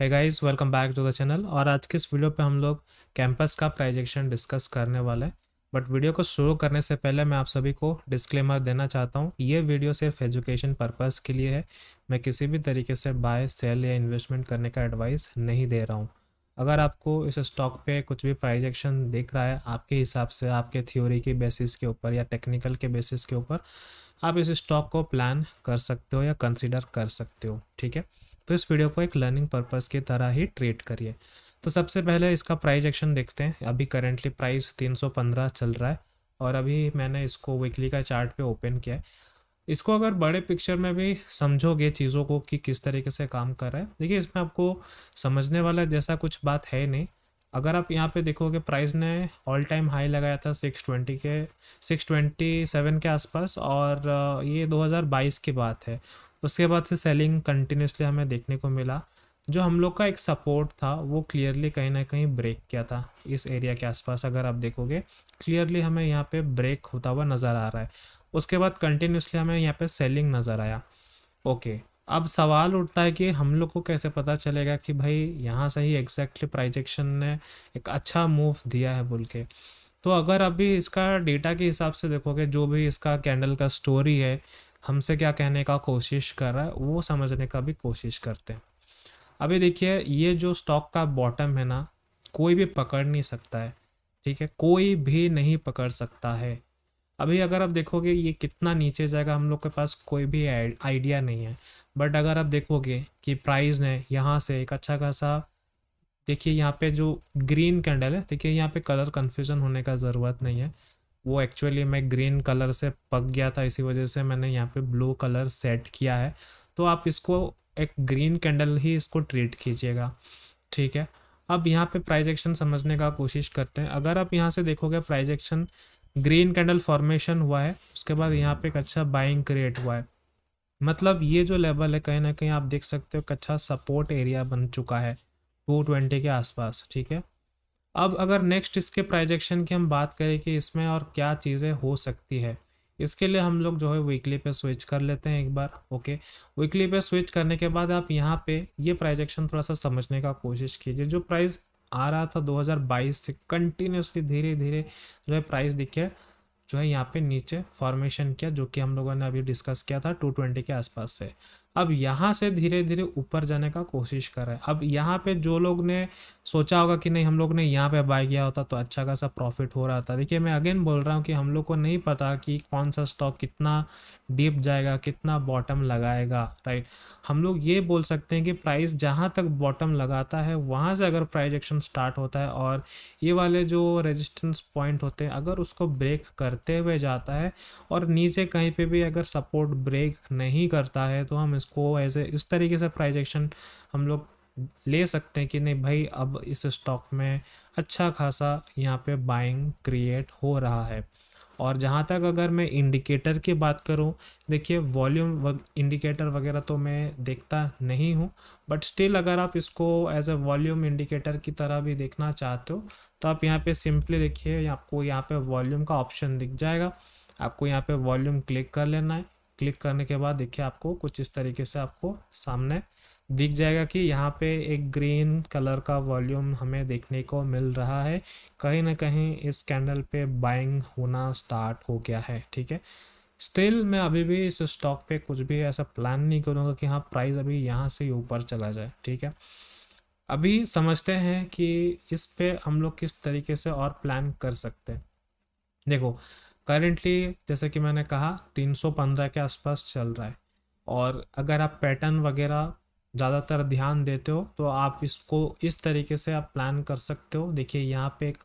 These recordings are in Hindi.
है guys welcome back to the channel और आज के इस वीडियो पे हम लोग कैंपस का प्राइजेक्शन डिस्कस करने वाले हैं बट वीडियो को शुरू करने से पहले मैं आप सभी को डिस्क्लेमर देना चाहता हूँ ये वीडियो सिर्फ एजुकेशन पर्पज़ के लिए है मैं किसी भी तरीके से बाय सेल या इन्वेस्टमेंट करने का एडवाइस नहीं दे रहा हूँ अगर आपको इस स्टॉक पे कुछ भी प्राइजेक्शन दिख रहा है आपके हिसाब से आपके थ्योरी के बेसिस के ऊपर या टेक्निकल के बेसिस के ऊपर आप इस स्टॉक को प्लान कर सकते हो या कंसिडर कर सकते हो ठीक है तो इस वीडियो को एक लर्निंग पर्पज़ की तरह ही ट्रीट करिए तो सबसे पहले इसका प्राइज एक्शन देखते हैं अभी करेंटली प्राइस तीन चल रहा है और अभी मैंने इसको वीकली का चार्ट पे ओपन किया है इसको अगर बड़े पिक्चर में भी समझोगे चीज़ों को कि किस तरीके से काम कर रहा है देखिए इसमें आपको समझने वाला जैसा कुछ बात है नहीं अगर आप यहाँ पे देखोगे प्राइस ने ऑल टाइम हाई लगाया था 620 के 627 के आसपास और ये 2022 की बात है उसके बाद से सेलिंग कंटिन्यूसली हमें देखने को मिला जो हम लोग का एक सपोर्ट था वो क्लियरली कहीं ना कहीं ब्रेक किया था इस एरिया के आसपास अगर आप देखोगे क्लियरली हमें यहाँ पे ब्रेक होता हुआ नज़र आ रहा है उसके बाद कंटिन्यूसली हमें यहाँ पे सेलिंग नज़र आया ओके अब सवाल उठता है कि हम लोग को कैसे पता चलेगा कि भाई यहाँ से ही एग्जैक्टली प्राइजेक्शन ने एक अच्छा मूव दिया है बोल के तो अगर अभी इसका डेटा के हिसाब से देखोगे जो भी इसका कैंडल का स्टोरी है हमसे क्या कहने का कोशिश कर रहा है वो समझने का भी कोशिश करते हैं अभी देखिए ये जो स्टॉक का बॉटम है ना कोई भी पकड़ नहीं सकता है ठीक है कोई भी नहीं पकड़ सकता है अभी अगर आप देखोगे ये कितना नीचे जाएगा हम लोग के पास कोई भी आइडिया नहीं है बट अगर आप देखोगे कि प्राइस ने यहाँ से एक अच्छा खासा देखिए यहाँ पे जो ग्रीन कैंडल है देखिए यहाँ पे कलर कन्फ्यूज़न होने का ज़रूरत नहीं है वो एक्चुअली मैं ग्रीन कलर से पक गया था इसी वजह से मैंने यहाँ पे ब्लू कलर सेट किया है तो आप इसको एक ग्रीन कैंडल ही इसको ट्रीट कीजिएगा ठीक है अब यहाँ पे प्राइज एक्शन समझने का कोशिश करते हैं अगर आप यहाँ से देखोगे price action green candle formation हुआ है उसके बाद यहाँ पे एक अच्छा बाइंग क्रिएट हुआ है मतलब ये जो लेवल है कहीं ना कहीं आप देख सकते हो एक अच्छा सपोर्ट एरिया बन चुका है टू ट्वेंटी के आसपास ठीक है अब अगर नेक्स्ट इसके प्राइजेक्शन की हम बात करें कि इसमें और क्या चीज़ें हो सकती है इसके लिए हम लोग जो है वीकली पे स्विच कर लेते हैं एक बार ओके वीकली पे स्विच करने के बाद आप यहाँ पे ये प्राइजेक्शन थोड़ा सा समझने का कोशिश कीजिए जो प्राइस आ रहा था 2022 से कंटिन्यूसली धीरे धीरे जो है प्राइस दिखे जो है यहाँ पे नीचे फॉर्मेशन किया जो कि हम लोगों ने अभी डिस्कस किया था 220 के आसपास से अब यहाँ से धीरे धीरे ऊपर जाने का कोशिश कर रहे हैं अब यहाँ पे जो लोग ने सोचा होगा कि नहीं हम लोग ने यहाँ पे बाय किया होता तो अच्छा खासा प्रॉफिट हो रहा था देखिए मैं अगेन बोल रहा हूँ कि हम लोग को नहीं पता कि कौन सा स्टॉक कितना डीप जाएगा कितना बॉटम लगाएगा राइट हम लोग ये बोल सकते हैं कि प्राइस जहाँ तक बॉटम लगाता है वहाँ से अगर प्राइज एक्शन स्टार्ट होता है और ये वाले जो रेजिस्टेंस पॉइंट होते हैं अगर उसको ब्रेक करते हुए जाता है और नीचे कहीं पर भी अगर सपोर्ट ब्रेक नहीं करता है तो हम इसको ऐसे इस तरीके से प्राइस एक्शन हम लोग ले सकते हैं कि नहीं भाई अब इस स्टॉक में अच्छा खासा यहाँ पे बाइंग क्रिएट हो रहा है और जहाँ तक अगर मैं इंडिकेटर की बात करूँ देखिए वॉल्यूम वग, इंडिकेटर वगैरह तो मैं देखता नहीं हूँ बट स्टिल अगर आप इसको एज अ वॉल्यूम इंडिकेटर की तरह भी देखना चाहते हो तो आप यहाँ पे सिंपली देखिए आपको यहाँ पे वॉल्यूम का ऑप्शन दिख जाएगा आपको यहाँ पे वॉल्यूम क्लिक कर लेना है क्लिक करने के बाद देखिए आपको कुछ इस तरीके से आपको सामने दिख जाएगा कि यहाँ पे एक ग्रीन कलर का वॉल्यूम हमें देखने को मिल रहा है कहीं ना कहीं इस कैंडल पे बाइंग होना स्टार्ट हो गया है ठीक है स्टिल मैं अभी भी इस स्टॉक पे कुछ भी ऐसा प्लान नहीं करूँगा कि हाँ प्राइस अभी यहाँ से ऊपर चला जाए ठीक है अभी समझते हैं कि इस पर हम लोग किस तरीके से और प्लान कर सकते हैं देखो करेंटली जैसे कि मैंने कहा 315 के आसपास चल रहा है और अगर आप पैटर्न वगैरह ज़्यादातर ध्यान देते हो तो आप इसको इस तरीके से आप प्लान कर सकते हो देखिए यहाँ पे एक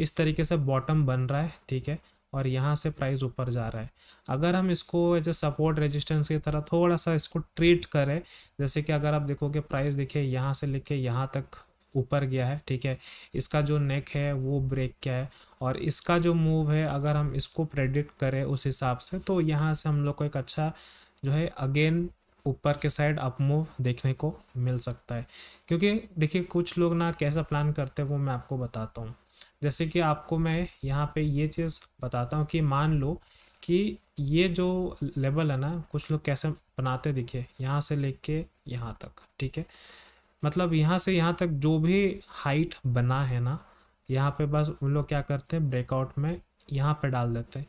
इस तरीके से बॉटम बन रहा है ठीक है और यहाँ से प्राइस ऊपर जा रहा है अगर हम इसको एज ए सपोर्ट रेजिस्टेंस की तरह थोड़ा सा इसको ट्रीट करें जैसे कि अगर आप देखोगे प्राइस देखिए यहाँ से लेके यहाँ तक ऊपर गया है ठीक है इसका जो नेक है वो ब्रेक किया है और इसका जो मूव है अगर हम इसको प्रेडिक्ट करें उस हिसाब से तो यहाँ से हम लोग को एक अच्छा जो है अगेन ऊपर के साइड अप मूव देखने को मिल सकता है क्योंकि देखिए कुछ लोग ना कैसा प्लान करते हैं वो मैं आपको बताता हूँ जैसे कि आपको मैं यहाँ पे ये चीज़ बताता हूँ कि मान लो कि ये जो लेवल है ना कुछ लोग कैसे बनाते दिखे यहाँ से लेके यहाँ तक ठीक है मतलब यहाँ से यहाँ तक जो भी हाइट बना है ना यहाँ पे बस उन लोग क्या करते हैं ब्रेकआउट में यहाँ पे डाल देते हैं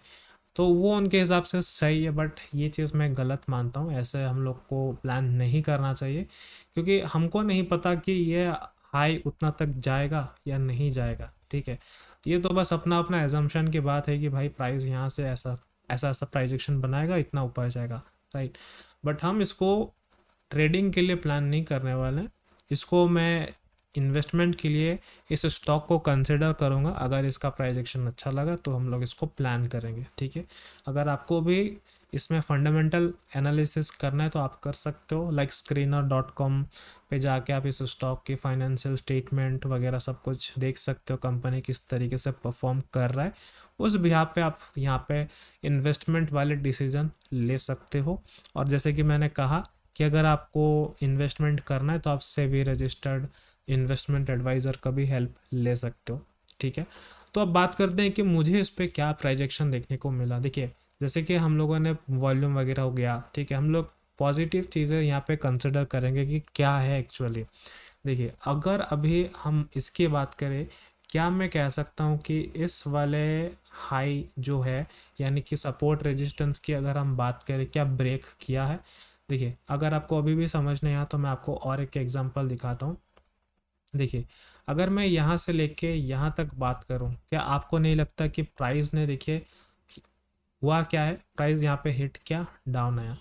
तो वो उनके हिसाब से सही है बट ये चीज़ मैं गलत मानता हूँ ऐसे हम लोग को प्लान नहीं करना चाहिए क्योंकि हमको नहीं पता कि ये हाई उतना तक जाएगा या नहीं जाएगा ठीक है ये तो बस अपना अपना एजम्पन की बात है कि भाई प्राइस यहाँ से ऐसा ऐसा ऐसा प्राइजेक्शन बनाएगा इतना ऊपर जाएगा राइट बट हम इसको ट्रेडिंग के लिए प्लान नहीं करने वाले हैं इसको मैं इन्वेस्टमेंट के लिए इस स्टॉक को कंसिडर करूँगा अगर इसका प्राइस एक्शन अच्छा लगा तो हम लोग इसको प्लान करेंगे ठीक है अगर आपको भी इसमें फंडामेंटल एनालिसिस करना है तो आप कर सकते हो लाइक स्क्रीनर डॉट कॉम पर जाके आप इस स्टॉक की फाइनेंशियल स्टेटमेंट वगैरह सब कुछ देख सकते हो कंपनी किस तरीके से परफॉर्म कर रहा है उस बिहार पे आप यहाँ पे इन्वेस्टमेंट वाले डिसीज़न ले सकते हो और जैसे कि मैंने कहा कि अगर आपको इन्वेस्टमेंट करना है तो आप सेवी रजिस्टर्ड इन्वेस्टमेंट एडवाइज़र का भी हेल्प ले सकते हो ठीक है तो अब बात करते हैं कि मुझे इस पर क्या प्राइजेक्शन देखने को मिला देखिए जैसे कि हम लोगों ने वॉल्यूम वगैरह हो गया ठीक है हम लोग पॉजिटिव चीज़ें यहाँ पे कंसिडर करेंगे कि क्या है एक्चुअली देखिए अगर अभी हम इसकी बात करें क्या मैं कह सकता हूँ कि इस वाले हाई जो है यानी कि सपोर्ट रेजिस्टेंस की अगर हम बात करें क्या ब्रेक किया है देखिए अगर आपको अभी भी समझ नहीं आया तो मैं आपको और एक एग्जाम्पल दिखाता हूँ देखिए अगर मैं यहाँ से लेके यहाँ तक बात करूँ क्या आपको नहीं लगता कि प्राइस ने देखिए हुआ क्या है प्राइस यहाँ पे हिट क्या डाउन आया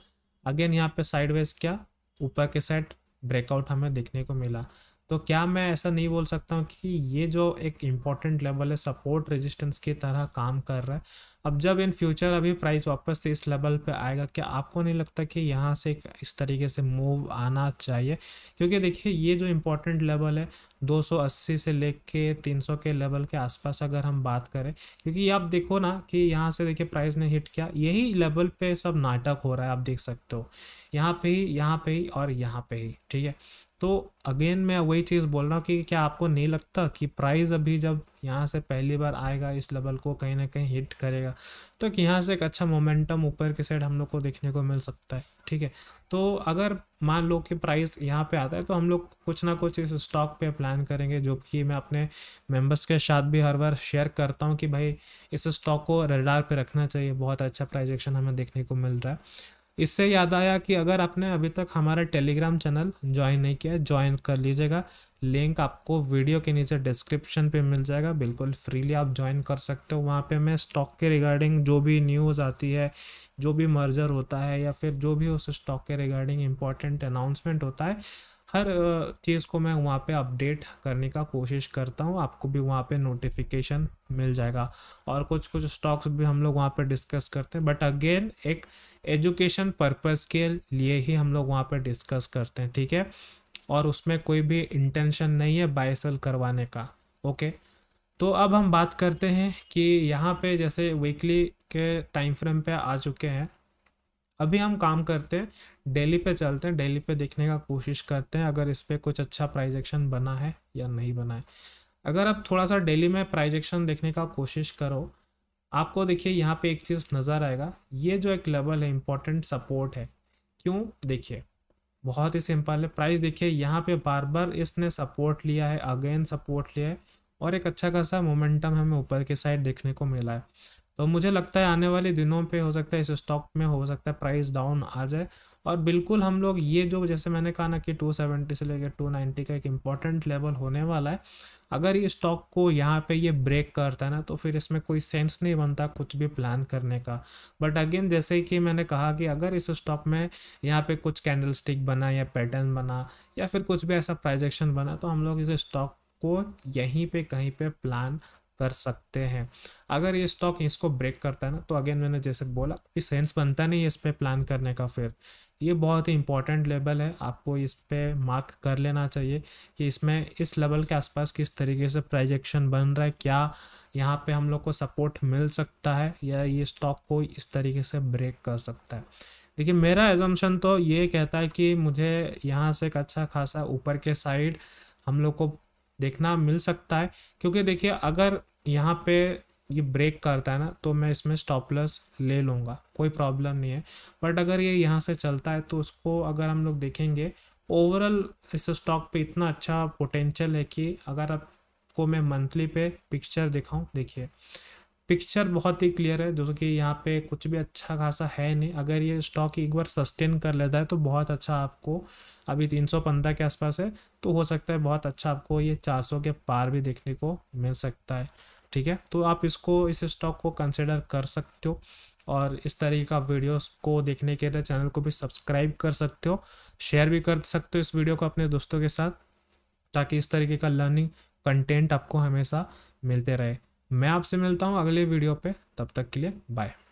अगेन यहाँ पे साइडवेज क्या ऊपर के साइड ब्रेकआउट हमें देखने को मिला तो क्या मैं ऐसा नहीं बोल सकता हूँ कि ये जो एक इम्पॉर्टेंट लेवल है सपोर्ट रेजिस्टेंस की तरह काम कर रहा है अब जब इन फ्यूचर अभी प्राइस वापस से इस लेवल पे आएगा क्या आपको नहीं लगता कि यहाँ से इस तरीके से मूव आना चाहिए क्योंकि देखिए ये जो इम्पोर्टेंट लेवल है 280 से ले के तीन के लेवल के आसपास अगर हम बात करें क्योंकि आप देखो ना कि यहाँ से देखिए प्राइस ने हिट किया यही लेवल पे सब नाटक हो रहा है आप देख सकते हो यहाँ पे ही यहाँ पे ही और यहाँ पे ही ठीक है तो अगेन मैं वही चीज़ बोल रहा हूँ कि क्या आपको नहीं लगता कि प्राइस अभी जब यहाँ से पहली बार आएगा इस लेवल को कहीं ना कहीं हिट करेगा तो कि यहाँ से एक अच्छा मोमेंटम ऊपर की साइड हम लोग को देखने को मिल सकता है ठीक है तो अगर मान लो कि प्राइस यहाँ पे आता है तो हम लोग कुछ ना कुछ इस स्टॉक पे प्लान करेंगे जो कि मैं अपने मेंबर्स के साथ भी हर बार शेयर करता हूँ कि भाई इस स्टॉक को रडार पर रखना चाहिए बहुत अच्छा प्राइजेक्शन हमें देखने को मिल रहा है इससे याद आया कि अगर आपने अभी तक हमारा टेलीग्राम चैनल ज्वाइन नहीं किया ज्वाइन कर लीजिएगा लिंक आपको वीडियो के नीचे डिस्क्रिप्शन पे मिल जाएगा बिल्कुल फ्रीली आप ज्वाइन कर सकते हो वहाँ पे मैं स्टॉक के रिगार्डिंग जो भी न्यूज़ आती है जो भी मर्जर होता है या फिर जो भी उस स्टॉक के रिगार्डिंग इंपॉर्टेंट अनाउंसमेंट होता है हर चीज़ को मैं वहाँ पे अपडेट करने का कोशिश करता हूँ आपको भी वहाँ पे नोटिफिकेशन मिल जाएगा और कुछ कुछ स्टॉक्स भी हम लोग वहाँ पे डिस्कस करते हैं बट अगेन एक एजुकेशन पर्पज़ के लिए ही हम लोग वहाँ पे डिस्कस करते हैं ठीक है और उसमें कोई भी इंटेंशन नहीं है बाय सेल करवाने का ओके तो अब हम बात करते हैं कि यहाँ पे जैसे वीकली के टाइम फ्रेम पे आ चुके हैं अभी हम काम करते हैं डेली पे चलते हैं डेली पे देखने का कोशिश करते हैं अगर इस पर कुछ अच्छा प्राइजेक्शन बना है या नहीं बना है अगर आप थोड़ा सा डेली में प्राइजेक्शन देखने का कोशिश करो आपको देखिए यहाँ पे एक चीज़ नज़र आएगा ये जो एक लेवल है इम्पोर्टेंट सपोर्ट है क्यों देखिए बहुत ही सिंपल है प्राइस देखिए यहाँ पे बार बार इसने सपोर्ट लिया है अगेन सपोर्ट लिया है और एक अच्छा खासा मोमेंटम हमें ऊपर की साइड देखने को मिला है तो मुझे लगता है आने वाले दिनों पे हो सकता है इस स्टॉक में हो सकता है प्राइस डाउन आ जाए और बिल्कुल हम लोग ये जो जैसे मैंने कहा ना कि 270 से लेकर 290 का एक इम्पॉर्टेंट लेवल होने वाला है अगर ये स्टॉक को यहाँ पे ये ब्रेक करता है ना तो फिर इसमें कोई सेंस नहीं बनता कुछ भी प्लान करने का बट अगेन जैसे कि मैंने कहा कि अगर इस स्टॉक में यहाँ पे कुछ स्टिक बना या पैटर्न बना या फिर कुछ भी ऐसा प्रोजेक्शन बना तो हम लोग इस स्टॉक को यहीं पर कहीं पर प्लान कर सकते हैं अगर ये स्टॉक इसको ब्रेक करता है ना तो अगेन मैंने जैसे बोला कोई सेंस बनता नहीं है इस पर प्लान करने का फिर ये बहुत ही इंपॉर्टेंट लेवल है आपको इस पर मार्क कर लेना चाहिए कि इसमें इस लेवल के आसपास किस तरीके से प्राइजेक्शन बन रहा है क्या यहाँ पे हम लोग को सपोर्ट मिल सकता है या ये स्टॉक को इस तरीके से ब्रेक कर सकता है देखिए मेरा एजम्पन तो ये कहता है कि मुझे यहाँ से एक अच्छा खासा ऊपर के साइड हम लोग को देखना मिल सकता है क्योंकि देखिए अगर यहाँ पे ये ब्रेक करता है ना तो मैं इसमें स्टॉप लॉस ले लूँगा कोई प्रॉब्लम नहीं है बट अगर ये यहाँ से चलता है तो उसको अगर हम लोग देखेंगे ओवरऑल इस स्टॉक पे इतना अच्छा पोटेंशियल है कि अगर आपको मैं मंथली पे पिक्चर दिखाऊँ देखिए पिक्चर बहुत ही क्लियर है जो कि यहाँ पे कुछ भी अच्छा खासा है नहीं अगर ये स्टॉक एक बार सस्टेन कर लेता है तो बहुत अच्छा आपको अभी तीन सौ पंद्रह के आसपास है तो हो सकता है बहुत अच्छा आपको ये चार सौ के पार भी देखने को मिल सकता है ठीक है तो आप इसको इस स्टॉक को कंसिडर कर सकते हो और इस तरह का वीडियोस को देखने के लिए चैनल को भी सब्सक्राइब कर सकते हो शेयर भी कर सकते हो इस वीडियो को अपने दोस्तों के साथ ताकि इस तरीके का लर्निंग कंटेंट आपको हमेशा मिलते रहे मैं आपसे मिलता हूँ अगले वीडियो पे तब तक के लिए बाय